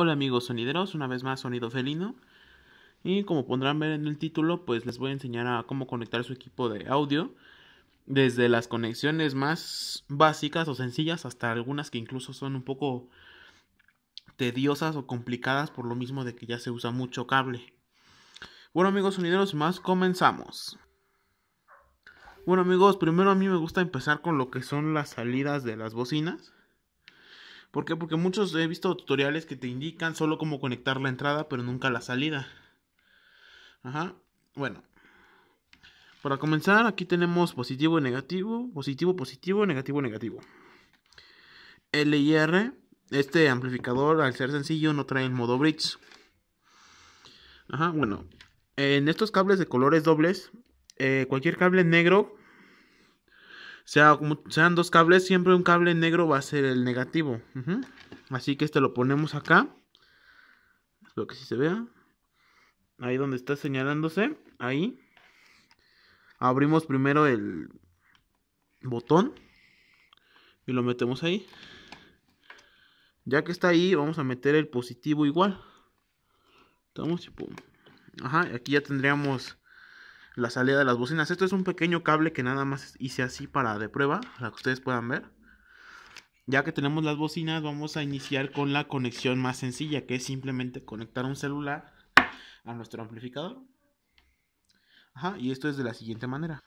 Hola amigos sonideros, una vez más Sonido Felino. Y como podrán ver en el título, pues les voy a enseñar a cómo conectar su equipo de audio desde las conexiones más básicas o sencillas hasta algunas que incluso son un poco tediosas o complicadas por lo mismo de que ya se usa mucho cable. Bueno amigos sonideros, más comenzamos. Bueno amigos, primero a mí me gusta empezar con lo que son las salidas de las bocinas ¿Por qué? Porque muchos he visto tutoriales que te indican solo cómo conectar la entrada, pero nunca la salida. Ajá. Bueno. Para comenzar, aquí tenemos positivo, y negativo, positivo, positivo, negativo, negativo. R, este amplificador al ser sencillo no trae el modo bridge. Ajá, bueno. En estos cables de colores dobles, eh, cualquier cable negro sean dos cables, siempre un cable negro va a ser el negativo. Así que este lo ponemos acá. Espero que sí se vea. Ahí donde está señalándose. Ahí. Abrimos primero el botón. Y lo metemos ahí. Ya que está ahí, vamos a meter el positivo igual. Estamos Ajá, aquí ya tendríamos la salida de las bocinas. Esto es un pequeño cable que nada más hice así para de prueba, para que ustedes puedan ver. Ya que tenemos las bocinas, vamos a iniciar con la conexión más sencilla, que es simplemente conectar un celular a nuestro amplificador. Ajá, y esto es de la siguiente manera.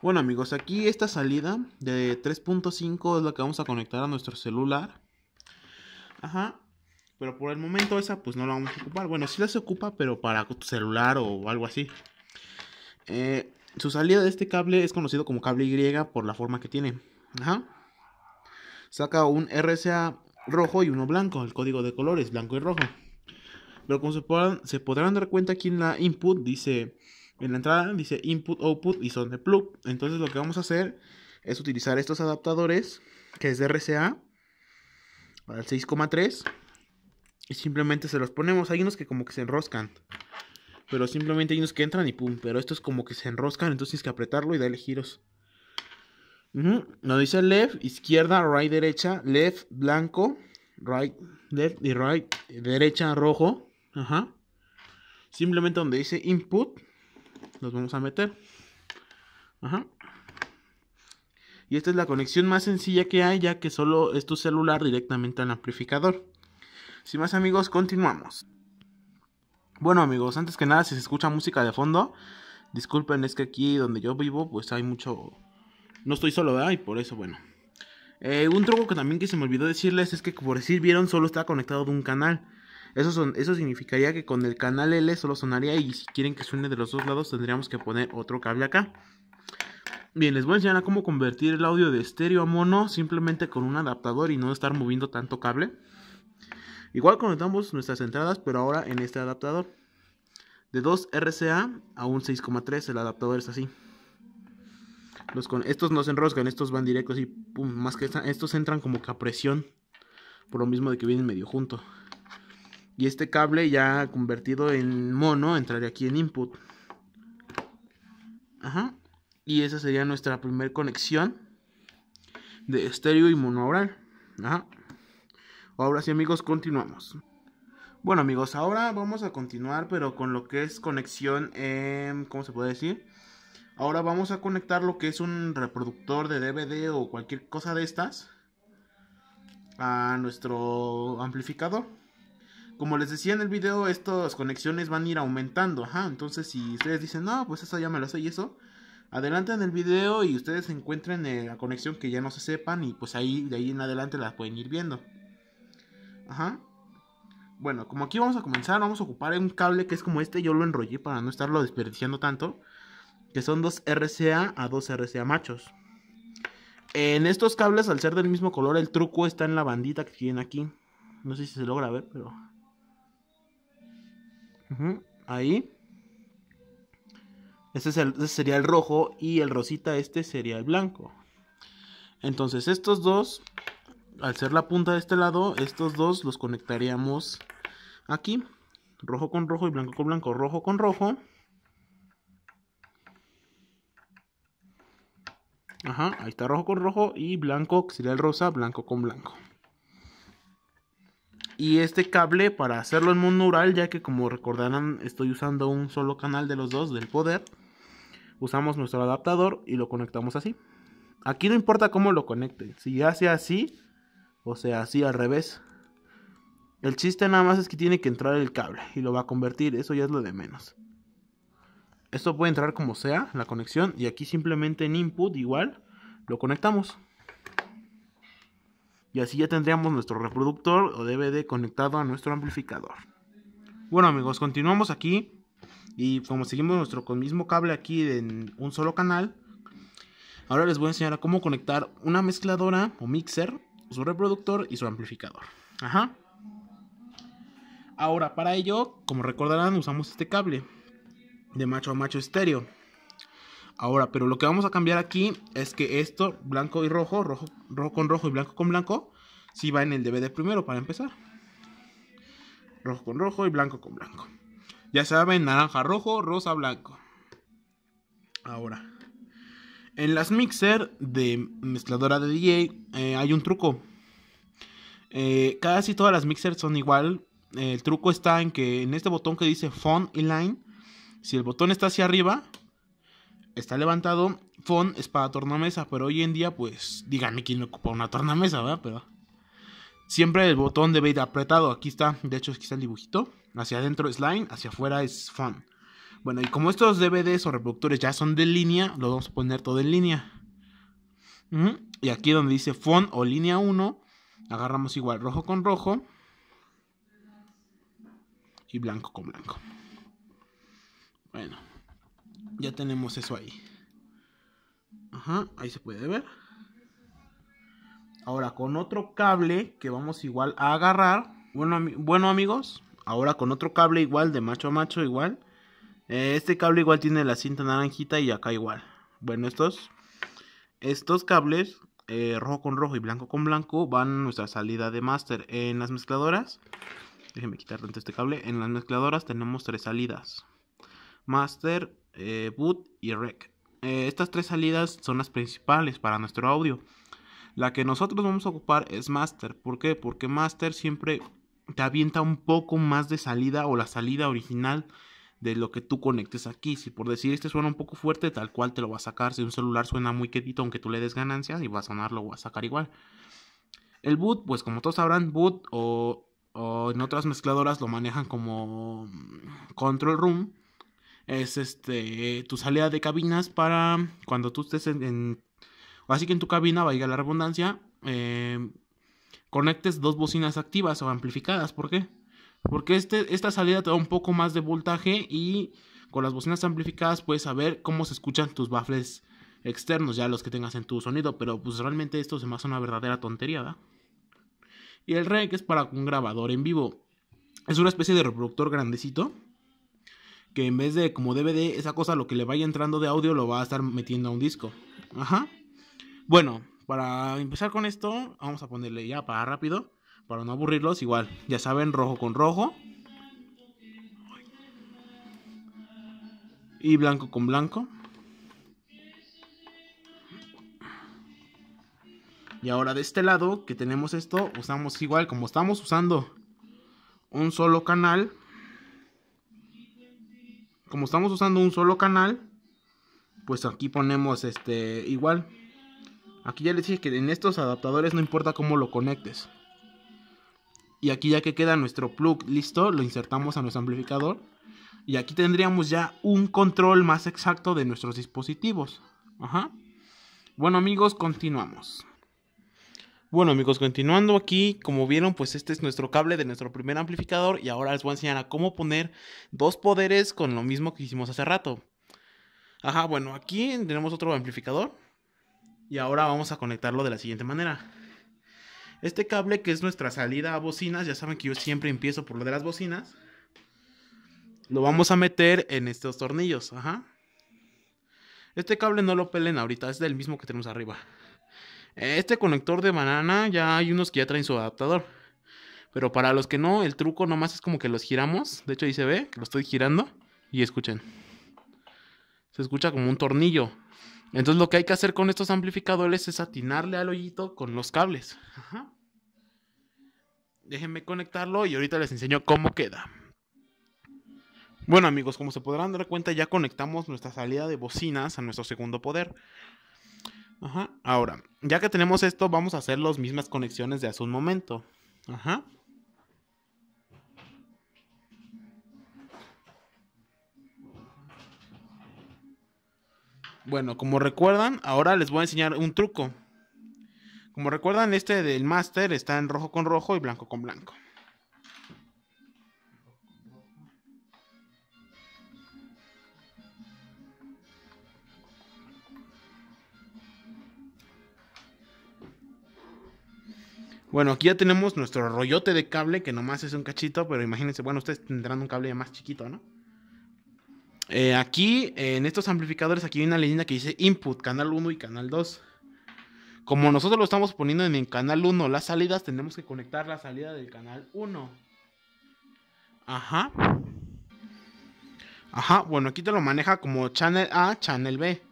Bueno amigos, aquí esta salida de 3.5 es la que vamos a conectar a nuestro celular. Ajá, pero por el momento esa pues no la vamos a ocupar. Bueno, si la se ocupa, pero para celular o algo así. Eh, su salida de este cable es conocido como cable Y por la forma que tiene. Saca un RCA rojo y uno blanco, el código de colores, blanco y rojo. Pero como se podrán, se podrán dar cuenta aquí en la input, dice, en la entrada dice input, output y son de plug. Entonces lo que vamos a hacer es utilizar estos adaptadores, que es de RCA, para el 6,3. Y simplemente se los ponemos. Hay unos que como que se enroscan. Pero simplemente hay unos que entran y pum. Pero esto es como que se enroscan, entonces tienes que apretarlo y darle giros. no Nos dice left, izquierda, right, derecha, left, blanco, right, left y right, derecha, rojo. Ajá. Simplemente donde dice input, los vamos a meter. Ajá. Y esta es la conexión más sencilla que hay, ya que solo es tu celular directamente al amplificador. Sin más amigos, continuamos. Bueno amigos, antes que nada, si se escucha música de fondo, disculpen, es que aquí donde yo vivo, pues hay mucho... No estoy solo, ¿verdad? Y por eso, bueno. Eh, un truco que también que se me olvidó decirles es que por decir vieron solo está conectado de un canal. Eso, eso significaría que con el canal L solo sonaría y si quieren que suene de los dos lados tendríamos que poner otro cable acá. Bien, les voy a enseñar a cómo convertir el audio de estéreo a mono simplemente con un adaptador y no estar moviendo tanto cable. Igual conectamos nuestras entradas, pero ahora en este adaptador. De 2 RCA a un 6,3, el adaptador es así. Los estos no se enroscan, estos van directos y pum, más que estos entran como que a presión. Por lo mismo de que vienen medio junto. Y este cable ya convertido en mono entraría aquí en input. Ajá. Y esa sería nuestra primera conexión de estéreo y mono oral. Ajá. Ahora sí amigos, continuamos. Bueno amigos, ahora vamos a continuar pero con lo que es conexión, eh, ¿cómo se puede decir? Ahora vamos a conectar lo que es un reproductor de DVD o cualquier cosa de estas a nuestro amplificador. Como les decía en el video, estas conexiones van a ir aumentando, ajá, entonces si ustedes dicen, no, pues eso ya me lo sé y eso, Adelante en el video y ustedes encuentren eh, la conexión que ya no se sepan y pues ahí, de ahí en adelante la pueden ir viendo. Ajá. Bueno, como aquí vamos a comenzar, vamos a ocupar un cable que es como este. Yo lo enrollé para no estarlo desperdiciando tanto. Que son dos RCA a dos RCA machos. En estos cables, al ser del mismo color, el truco está en la bandita que tienen aquí. No sé si se logra ver, pero... Ahí. este sería el rojo y el rosita este sería el blanco. Entonces estos dos al ser la punta de este lado, estos dos los conectaríamos aquí. Rojo con rojo y blanco con blanco, rojo con rojo. Ajá, ahí está rojo con rojo y blanco, sería el rosa, blanco con blanco. Y este cable para hacerlo en neural, ya que como recordarán estoy usando un solo canal de los dos del poder. Usamos nuestro adaptador y lo conectamos así. Aquí no importa cómo lo conecten, si ya sea así o sea, así al revés. El chiste nada más es que tiene que entrar el cable y lo va a convertir, eso ya es lo de menos. Esto puede entrar como sea, la conexión, y aquí simplemente en input igual lo conectamos. Y así ya tendríamos nuestro reproductor o DVD conectado a nuestro amplificador. Bueno amigos, continuamos aquí. Y como seguimos nuestro mismo cable aquí en un solo canal, ahora les voy a enseñar cómo conectar una mezcladora o mixer su reproductor y su amplificador. Ajá. Ahora, para ello, como recordarán, usamos este cable de macho a macho estéreo. Ahora, pero lo que vamos a cambiar aquí es que esto, blanco y rojo, rojo, con rojo y blanco con blanco, si va en el DVD primero para empezar. Rojo con rojo y blanco con blanco. Ya saben, naranja, rojo, rosa, blanco. Ahora. En las mixer de mezcladora de DJ eh, hay un truco. Eh, casi todas las mixers son igual. el truco está en que en este botón que dice Phone y Line, si el botón está hacia arriba, está levantado, Phone es para tornamesa. Pero hoy en día, pues, díganme quién ocupa una tornamesa, ¿verdad? Pero siempre el botón debe ir apretado. Aquí está, de hecho, aquí está el dibujito. Hacia adentro es Line, hacia afuera es Phone. Bueno, y como estos DVDs o reproductores ya son de línea, lo vamos a poner todo en línea. Y aquí donde dice font o línea 1, agarramos igual rojo con rojo y blanco con blanco. Bueno, ya tenemos eso ahí. Ajá, ahí se puede ver. Ahora con otro cable que vamos igual a agarrar. Bueno, bueno amigos, ahora con otro cable igual de macho a macho igual. Eh, este cable igual tiene la cinta naranjita y acá igual. Bueno, estos, estos cables, eh, rojo con rojo y blanco con blanco, van a nuestra salida de master En las mezcladoras, déjenme quitar tanto este cable, en las mezcladoras tenemos tres salidas. Master, eh, boot y rec. estas tres salidas son las principales para nuestro audio. La que nosotros vamos a ocupar es master. ¿Por qué? Porque master siempre te avienta un poco más de salida o la salida original de lo que tú conectes aquí. Si por decir este suena un poco fuerte, tal cual te lo va a sacar. Si un celular suena muy quietito aunque tú le des ganancias y va a sonar, lo va a sacar igual. El boot, pues como todos sabrán, boot o, o en otras mezcladoras lo manejan como mm, control room. Es este tu salida de cabinas para cuando tú estés en, así que en tu cabina vaya la redundancia. Eh, conectes dos bocinas activas o amplificadas. ¿Por qué? porque este, esta salida te da un poco más de voltaje y con las bocinas amplificadas puedes saber cómo se escuchan tus baffles externos, ya los que tengas en tu sonido, pero pues realmente esto se me hace una verdadera tontería, ¿verdad? Y el rec es para un grabador en vivo. Es una especie de reproductor grandecito que en vez de como DVD, esa cosa lo que le vaya entrando de audio lo va a estar metiendo a un disco. Ajá. Bueno, para empezar con esto, vamos a ponerle ya para rápido para no aburrirlos, igual, ya saben, rojo con rojo. Y blanco con blanco. Y ahora de este lado que tenemos esto, usamos igual como estamos usando un solo canal. Como estamos usando un solo canal, pues aquí ponemos este igual. Aquí ya les dije que en estos adaptadores no importa cómo lo conectes. Y aquí ya que queda nuestro plug listo, lo insertamos a nuestro amplificador. Y aquí tendríamos ya un control más exacto de nuestros dispositivos. Ajá. Bueno amigos, continuamos. Bueno amigos, continuando aquí, como vieron, pues este es nuestro cable de nuestro primer amplificador y ahora les voy a enseñar a cómo poner dos poderes con lo mismo que hicimos hace rato. Ajá, bueno, aquí tenemos otro amplificador y ahora vamos a conectarlo de la siguiente manera. Este cable que es nuestra salida a bocinas, ya saben que yo siempre empiezo por lo de las bocinas. Lo vamos a meter en estos tornillos, ajá. Este cable no lo pelen ahorita, es del mismo que tenemos arriba. Este conector de banana ya hay unos que ya traen su adaptador. Pero para los que no, el truco nomás es como que los giramos. De hecho ahí se ve que lo estoy girando. Y escuchen. Se escucha como un tornillo. Entonces lo que hay que hacer con estos amplificadores es atinarle al hoyito con los cables. Ajá. Déjenme conectarlo y ahorita les enseño cómo queda. Bueno amigos, como se podrán dar cuenta ya conectamos nuestra salida de bocinas a nuestro segundo poder. Ajá. Ahora, ya que tenemos esto, vamos a hacer las mismas conexiones de hace un momento. Ajá. Bueno, como recuerdan, ahora les voy a enseñar un truco. Como recuerdan, este del máster está en rojo con rojo y blanco con blanco. Bueno, aquí ya tenemos nuestro rollote de cable, que nomás es un cachito, pero imagínense, bueno, ustedes tendrán un cable ya más chiquito, ¿no? Eh, aquí, en estos amplificadores, aquí hay una leyenda que dice input, canal 1 y canal 2. Como nosotros lo estamos poniendo en el canal 1, las salidas, tenemos que conectar la salida del canal 1. Ajá. Ajá, bueno, aquí te lo maneja como channel A, channel B,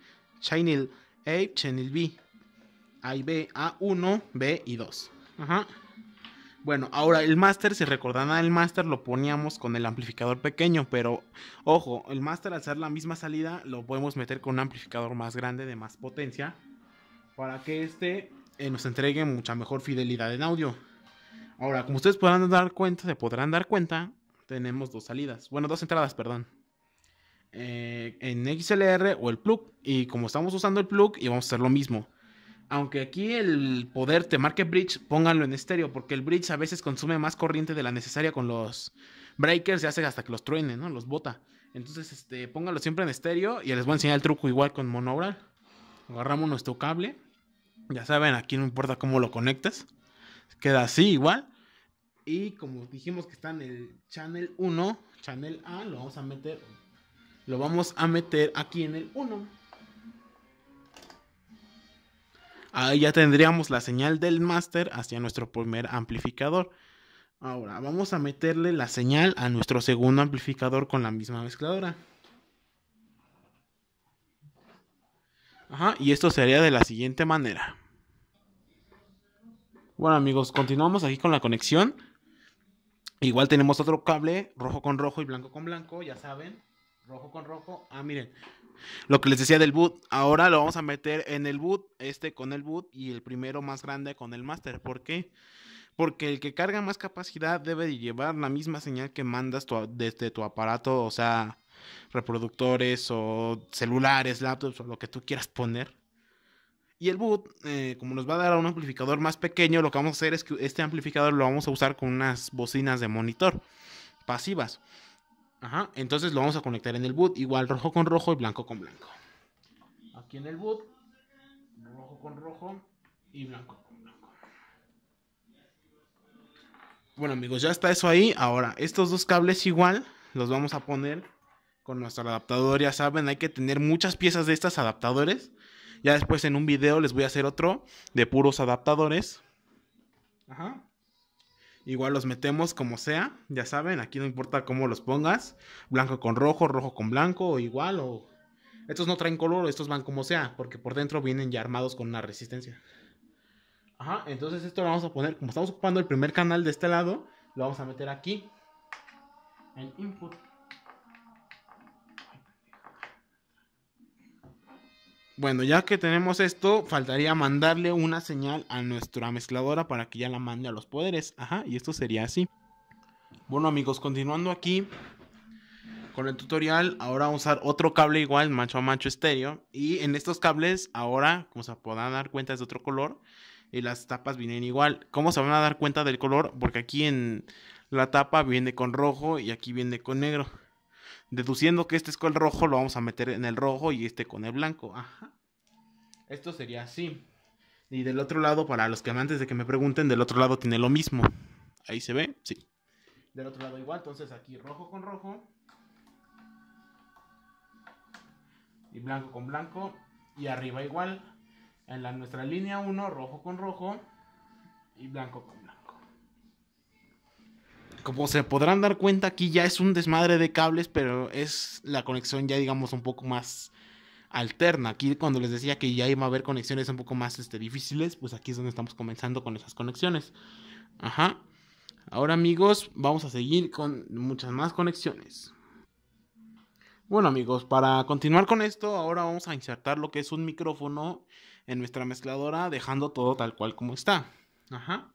channel A, channel B. A y B, A1, B y 2. Ajá. Bueno, ahora el master, si recordan el master, lo poníamos con el amplificador pequeño, pero ojo, el master al ser la misma salida, lo podemos meter con un amplificador más grande, de más potencia, para que este eh, nos entregue mucha mejor fidelidad en audio. Ahora, como ustedes podrán dar cuenta, se podrán dar cuenta, tenemos dos salidas, bueno, dos entradas, perdón. Eh, en XLR o el plug, y como estamos usando el plug, y vamos a hacer lo mismo aunque aquí el poder te marque bridge, pónganlo en estéreo, porque el bridge a veces consume más corriente de la necesaria con los breakers y hace hasta que los truene, ¿no? Los bota. Entonces, este, pónganlo siempre en estéreo y les voy a enseñar el truco igual con monobral. Agarramos nuestro cable. Ya saben, aquí no importa cómo lo conectas. Queda así igual. Y como dijimos que está en el channel 1, channel A, lo vamos a meter. Lo vamos a meter aquí en el 1. Ahí ya tendríamos la señal del máster hacia nuestro primer amplificador. Ahora vamos a meterle la señal a nuestro segundo amplificador con la misma mezcladora. Ajá, y esto sería de la siguiente manera. Bueno amigos, continuamos aquí con la conexión. Igual tenemos otro cable, rojo con rojo y blanco con blanco, ya saben. Rojo con rojo. Ah, miren, lo que les decía del boot, ahora lo vamos a meter en el boot, este con el boot y el primero más grande con el master. ¿Por qué? Porque el que carga más capacidad debe de llevar la misma señal que mandas desde tu aparato, o sea, reproductores o celulares, laptops o lo que tú quieras poner. Y el boot, eh, como nos va a dar un amplificador más pequeño, lo que vamos a hacer es que este amplificador lo vamos a usar con unas bocinas de monitor pasivas. Ajá, entonces lo vamos a conectar en el boot, igual rojo con rojo y blanco con blanco. Aquí en el boot, rojo con rojo y blanco con blanco. Bueno amigos, ya está eso ahí. Ahora, estos dos cables igual los vamos a poner con nuestro adaptador. Ya saben, hay que tener muchas piezas de estas adaptadores. Ya después en un video les voy a hacer otro de puros adaptadores. Ajá. Igual los metemos como sea, ya saben, aquí no importa cómo los pongas, blanco con rojo, rojo con blanco, o igual, o... Estos no traen color, estos van como sea, porque por dentro vienen ya armados con una resistencia. Ajá, entonces esto lo vamos a poner, como estamos ocupando el primer canal de este lado, lo vamos a meter aquí, en input. Bueno, ya que tenemos esto, faltaría mandarle una señal a nuestra mezcladora para que ya la mande a los poderes. Ajá, y esto sería así. Bueno amigos, continuando aquí con el tutorial, ahora vamos a usar otro cable igual, macho a macho estéreo. Y en estos cables, ahora, como se podrán dar cuenta, es de otro color. Y las tapas vienen igual. ¿Cómo se van a dar cuenta del color? Porque aquí en la tapa viene con rojo y aquí viene con negro deduciendo que este es con el rojo, lo vamos a meter en el rojo y este con el blanco. Ajá. Esto sería así. Y del otro lado, para los que antes de que me pregunten, del otro lado tiene lo mismo. Ahí se ve, sí. Del otro lado igual, entonces aquí rojo con rojo. Y blanco con blanco. Y arriba igual. En la, nuestra línea 1, rojo con rojo. Y blanco con como se podrán dar cuenta, aquí ya es un desmadre de cables, pero es la conexión ya, digamos, un poco más alterna. Aquí cuando les decía que ya iba a haber conexiones un poco más este, difíciles, pues aquí es donde estamos comenzando con esas conexiones. Ajá. Ahora amigos, vamos a seguir con muchas más conexiones. Bueno amigos, para continuar con esto, ahora vamos a insertar lo que es un micrófono en nuestra mezcladora, dejando todo tal cual como está. Ajá.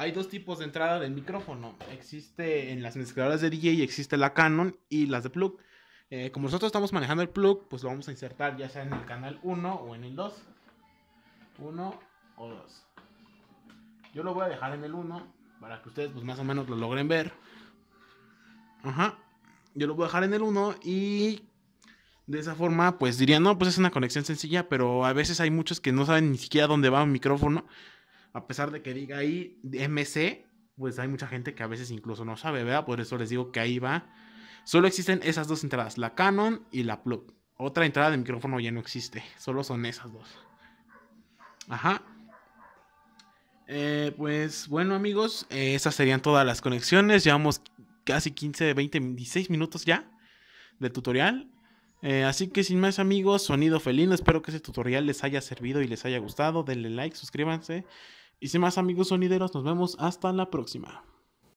Hay dos tipos de entrada del micrófono. Existe en las mezcladoras de DJ, existe la Canon y las de plug. Eh, como nosotros estamos manejando el plug, pues lo vamos a insertar ya sea en el canal 1 o en el 2. 1 o 2. Yo lo voy a dejar en el 1 para que ustedes pues más o menos lo logren ver. Ajá. Yo lo voy a dejar en el 1 y de esa forma pues diría no, pues es una conexión sencilla, pero a veces hay muchos que no saben ni siquiera dónde va un micrófono a pesar de que diga ahí MC, pues hay mucha gente que a veces incluso no sabe, ¿verdad? Por eso les digo que ahí va. Solo existen esas dos entradas, la Canon y la Plug. Otra entrada de micrófono ya no existe, solo son esas dos. Ajá. Eh, pues bueno amigos, eh, esas serían todas las conexiones. Llevamos casi 15, 20, 16 minutos ya de tutorial. Eh, así que sin más amigos, sonido felino. Espero que ese tutorial les haya servido y les haya gustado. Denle like, suscríbanse. Y sin más amigos sonideros, nos vemos hasta la próxima.